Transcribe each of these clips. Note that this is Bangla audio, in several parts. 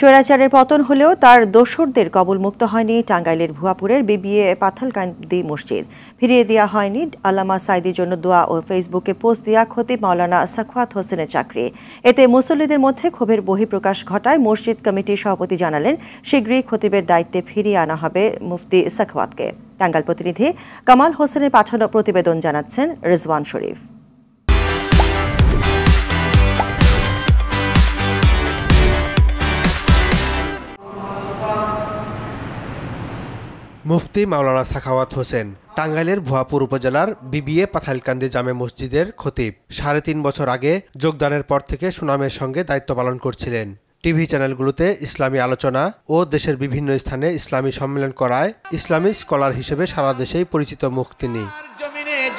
স্বৈরাচারের পতন হলেও তার দোসরদের কবলমুক্ত হয়নি টাঙ্গাইলের ভুয়াপুরের বিবিএ পাথালকান্দি মসজিদ ফিরিয়ে দেওয়া হয়নি আল্লামা সাইদির জন্য দোয়া ও ফেসবুকে পোস্ট দেওয়া খতিব মাওলানা সাখওয়াত হোসেনের চাকরি এতে মুসল্লিদের মধ্যে ক্ষোভের বহিঃপ্রকাশ ঘটায় মসজিদ কমিটির সভাপতি জানালেন শীঘ্রই খতিবের দায়িত্বে ফিরিয়ে আনা হবে মুফতি সাখওয়াতকে টাঙ্গাইল প্রতিনিধি কামাল হোসেনের পাঠানো প্রতিবেদন জানাচ্ছেন রেজওয়ান শরীফ মুফতি মাওলানা সাখাওয়াত হোসেন টাঙ্গাইলের ভুয়াপুর উপজেলার বিবিএ পাথালকান্দি জামে মসজিদের খতিব সাড়ে তিন বছর আগে যোগদানের পর থেকে সুনামের সঙ্গে দায়িত্ব পালন করছিলেন টিভি চ্যানেলগুলোতে ইসলামী আলোচনা ও দেশের বিভিন্ন স্থানে ইসলামী সম্মেলন করায় ইসলামী স্কলার হিসেবে সারা দেশেই পরিচিত মুখ তিনি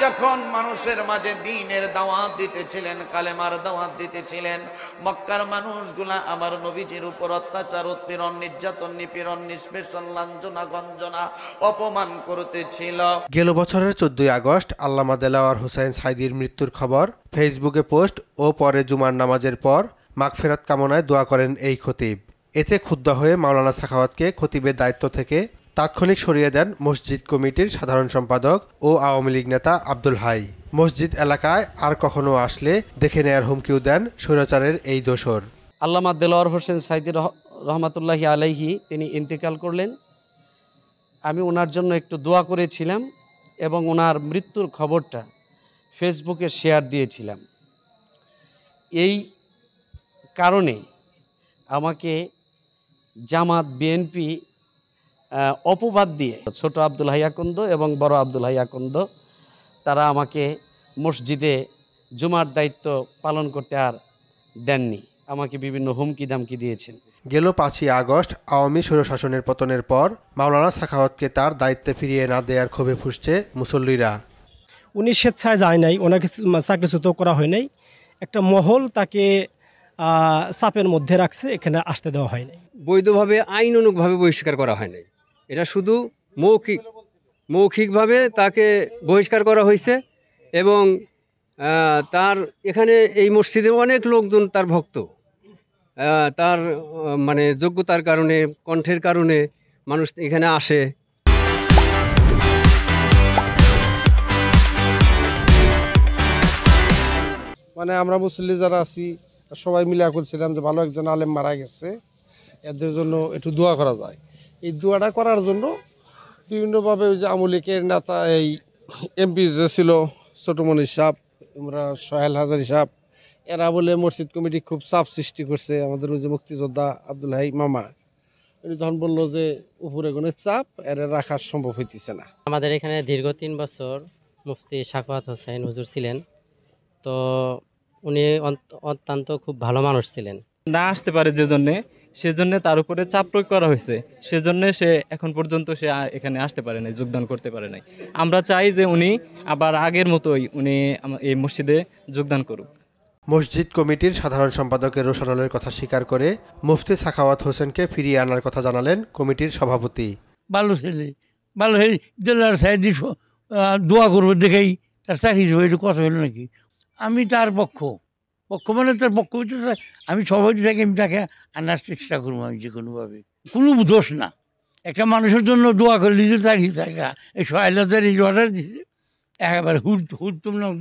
যখন মানুষের মাঝে দিনের দাওয়াত দিতেছিলেন কালেমার দাওয়াত দিতেছিলেন মক্কার মানুষগুলা আমার নবীজির উপর অত্যাচার উৎপীড়ন নির্যাতন নিপীড়ন নিষ্পেষণ লাঞ্ছনা গঞ্জনা অপমান করতেছিল গেল বছরের চোদ্দই আগস্ট আল্লামা দেলাওয়ার হুসাইন সাইদির মৃত্যুর খবর ফেসবুকে পোস্ট ও পরে জুমার নামাজের পর মাগফেরাত কামনায় দোয়া করেন এই খতিব এতে ক্ষুদ্র হয়ে মাওলানা সাখাওয়াতকে খতিবের দায়িত্ব থেকে তাৎক্ষণিক সরিয়ে দেন মসজিদ কমিটির সাধারণ সম্পাদক ও আওয়ামী লীগ নেতা আব্দুল হাই মসজিদ এলাকায় আর কখনো আসলে দেখে নেয়ার হুমকিও দেন স্বৈরাচারের এই দোসর আল্লামা দেলোয়ার হোসেন সাইদি রহমাতুল্লাহি আলাইহি তিনি ইন্তেকাল করলেন আমি ওনার জন্য একটু দোয়া করেছিলাম এবং ওনার মৃত্যুর খবরটা ফেসবুকে শেয়ার দিয়েছিলাম এই কারণে আমাকে জামাত বিএনপি অপবাদ দিয়ে ছোট আব্দুল হাইয়াকুন্দ এবং বড় আব্দুল হাইয়াকুন্দ তারা আমাকে মসজিদে জুমার দায়িত্ব পালন করতে আর দেননি আমাকে বিভিন্ন হুমকি দামকি দিয়েছেন গেল পাঁচই আগস্ট আওয়ামী স্বৈরশাসনের পতনের পর মাওলানা সাখাওয়াতকে তার দায়িত্বে ফিরিয়ে না দেওয়ার ক্ষোভে ফুসছে মুসল্লিরা উনি স্বেচ্ছায় যায় নাই ওনাকে চাকরিচ্যুত করা হয় নাই একটা মহল তাকে চাপের মধ্যে রাখছে এখানে আসতে দেওয়া হয় নাই বৈধভাবে আইন অনুকভাবে বহিষ্কার করা হয় নাই এটা শুধু মৌখিক মৌখিকভাবে তাকে বহিষ্কার করা হয়েছে এবং তার এখানে এই মসজিদে অনেক লোকজন তার ভক্ত তার মানে যোগ্যতার কারণে কণ্ঠের কারণে মানুষ এখানে আসে মানে আমরা মুসল্লি যারা আছি সবাই মিলে করছিলাম যে ভালো একজন আলেম মারা গেছে এদের জন্য একটু দোয়া করা যায় এই দোয়াটা করার জন্য বিভিন্নভাবে ওই যে আমলিকের নেতা এই এমপি যে ছিল ছোটমণি সাহ আমরা সোহেল হাজারি সাহ এরা বলে মসজিদ কমিটি খুব চাপ সৃষ্টি করছে আমাদের ওই যে মুক্তিযোদ্ধা আবদুল হাই মামা উনি তখন বললো যে উপরে কোনো চাপ এরা রাখা সম্ভব হইতেছে না আমাদের এখানে দীর্ঘ তিন বছর মুফতি শাকওয়াত হোসেন হুজুর ছিলেন তো উনি অত্যন্ত খুব ভালো মানুষ ছিলেন না আসতে পারে যে জন্যে সেজন্য তার উপরে চাপ প্রয়োগ করা হয়েছে সেজন্য সে এখন পর্যন্ত সে এখানে আসতে পারে নাই যোগদান করতে পারে নাই আমরা চাই যে উনি আবার আগের মতোই উনি এই মসজিদে যোগদান করুক মসজিদ কমিটির সাধারণ সম্পাদকের রোশনালের কথা স্বীকার করে মুফতি সাখাওয়াত হোসেনকে ফিরিয়ে আনার কথা জানালেন কমিটির সভাপতি ভালো ছেলে ভালো জেলার সাহেব দোয়া করবো দেখেই তার চাকরি কথা হলো নাকি আমি তার পক্ষ পক্ষমানে তার পক্ষ হচ্ছে আমি সবাই থাকি আমি তাকে আনার চেষ্টা করবো আমি যে কোনোভাবে কোনো দোষ না একটা মানুষের জন্য দোয়া করে নিজে দাঁড়িয়ে থাকা এই সহায়লাদের এই অর্ডার দিয়েছে একেবারে হুর হুর তুম নাম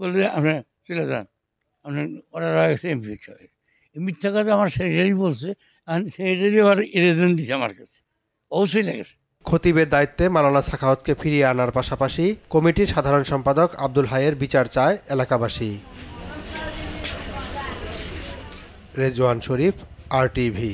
বলে আপনার চলে যান আপনার অর্ডার হয়ে গেছে এমপি সাহেব এই মিথ্যা কথা আমার সেক্রেটারি বলছে আমি সেক্রেটারি আবার এরেজন দিছে আমার কাছে অবশ্যই লেগেছে খতিবের দায়িত্বে মালানা সাখাওয়াতকে ফিরিয়ে আনার পাশাপাশি কমিটির সাধারণ সম্পাদক আব্দুল হায়ের বিচার চায় এলাকাবাসী রেজওয়ান শরীফ আর টিভি